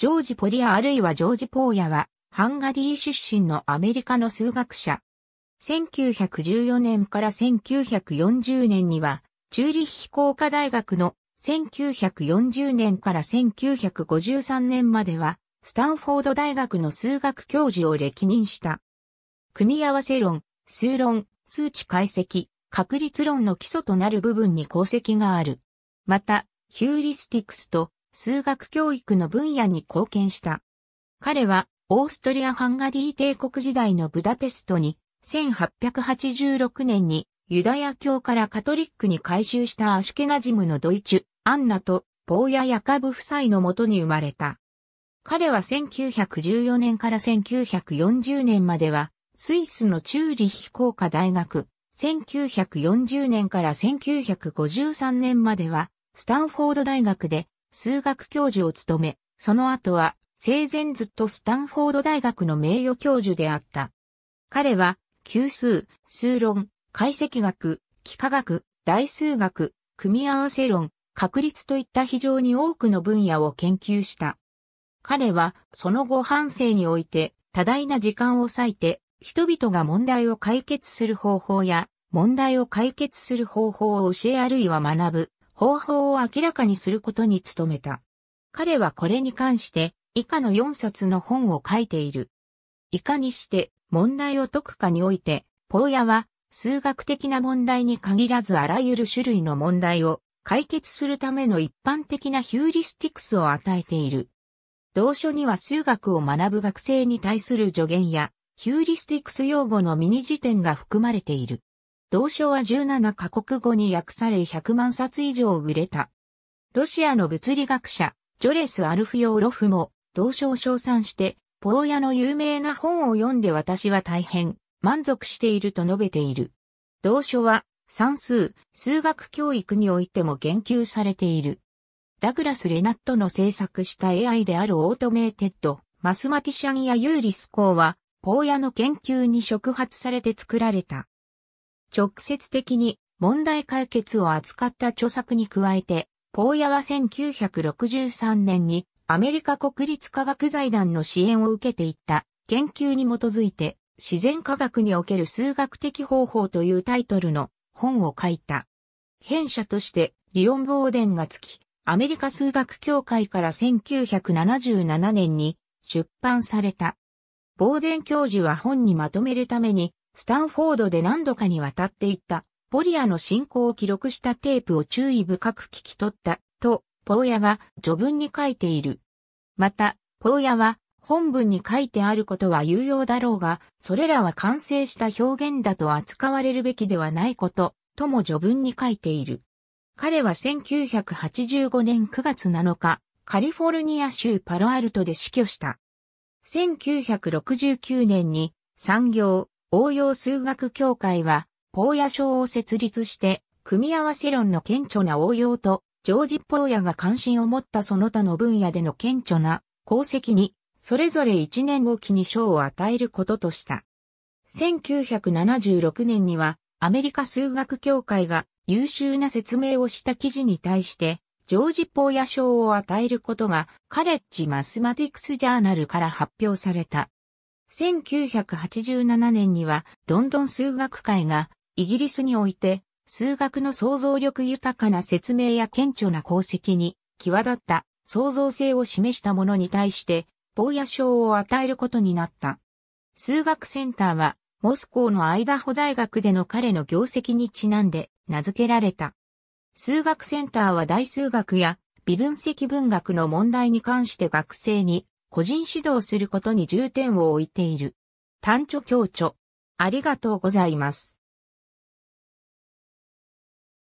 ジョージ・ポリアあるいはジョージ・ポーヤは、ハンガリー出身のアメリカの数学者。1914年から1940年には、チューリッヒ工科大学の1940年から1953年までは、スタンフォード大学の数学教授を歴任した。組み合わせ論、数論、数値解析、確率論の基礎となる部分に功績がある。また、ヒューリスティクスと数学教育の分野に貢献した。彼は、オーストリア・ハンガリー帝国時代のブダペストに、1886年にユダヤ教からカトリックに改修したアシュケナジムのドイツ、アンナと、ボーヤカブ夫妻のもとに生まれた。彼は1914年から1940年までは、スイスのチューリヒ工科大学、1940年から1953年までは、スタンフォード大学で数学教授を務め、その後は生前ずっとスタンフォード大学の名誉教授であった。彼は、級数、数論、解析学、幾何学、代数学、組み合わせ論、確率といった非常に多くの分野を研究した。彼は、その後半生において、多大な時間を割いて、人々が問題を解決する方法や、問題を解決する方法を教えあるいは学ぶ、方法を明らかにすることに努めた。彼はこれに関して以下の4冊の本を書いている。いかにして問題を解くかにおいて、ポーヤは数学的な問題に限らずあらゆる種類の問題を解決するための一般的なヒューリスティクスを与えている。同書には数学を学ぶ学生に対する助言やヒューリスティクス用語のミニ辞典が含まれている。同書は17カ国語に訳され100万冊以上売れた。ロシアの物理学者、ジョレス・アルフヨーロフも、同書を称賛して、ポーヤの有名な本を読んで私は大変満足していると述べている。同書は、算数、数学教育においても言及されている。ダグラス・レナットの制作した AI であるオートメーテッド、マスマティシャンやユーリス校は、ポーヤの研究に触発されて作られた。直接的に問題解決を扱った著作に加えて、ポーヤは1963年にアメリカ国立科学財団の支援を受けていった研究に基づいて自然科学における数学的方法というタイトルの本を書いた。編者としてリオン・ボーデンがつき、アメリカ数学協会から1977年に出版された。ボーデン教授は本にまとめるためにスタンフォードで何度かにわたっていた、ポリアの進行を記録したテープを注意深く聞き取った、と、ポーヤが序文に書いている。また、ポーヤは、本文に書いてあることは有用だろうが、それらは完成した表現だと扱われるべきではないこと、とも序文に書いている。彼は1985年9月7日、カリフォルニア州パロアルトで死去した。1969年に産業、応用数学協会は、ポーヤ賞を設立して、組み合わせ論の顕著な応用と、ジョージ・ポーヤが関心を持ったその他の分野での顕著な功績に、それぞれ1年おきに賞を与えることとした。1976年には、アメリカ数学協会が優秀な説明をした記事に対して、ジョージ・ポーヤ賞を与えることが、カレッジ・マスマティクス・ジャーナルから発表された。1987年にはロンドン数学会がイギリスにおいて数学の想像力豊かな説明や顕著な功績に際立った創造性を示したものに対して坊や賞を与えることになった。数学センターはモスコーのアイダホ大学での彼の業績にちなんで名付けられた。数学センターは大数学や微分析文学の問題に関して学生に個人指導することに重点を置いている。単著強著。ありがとうございます。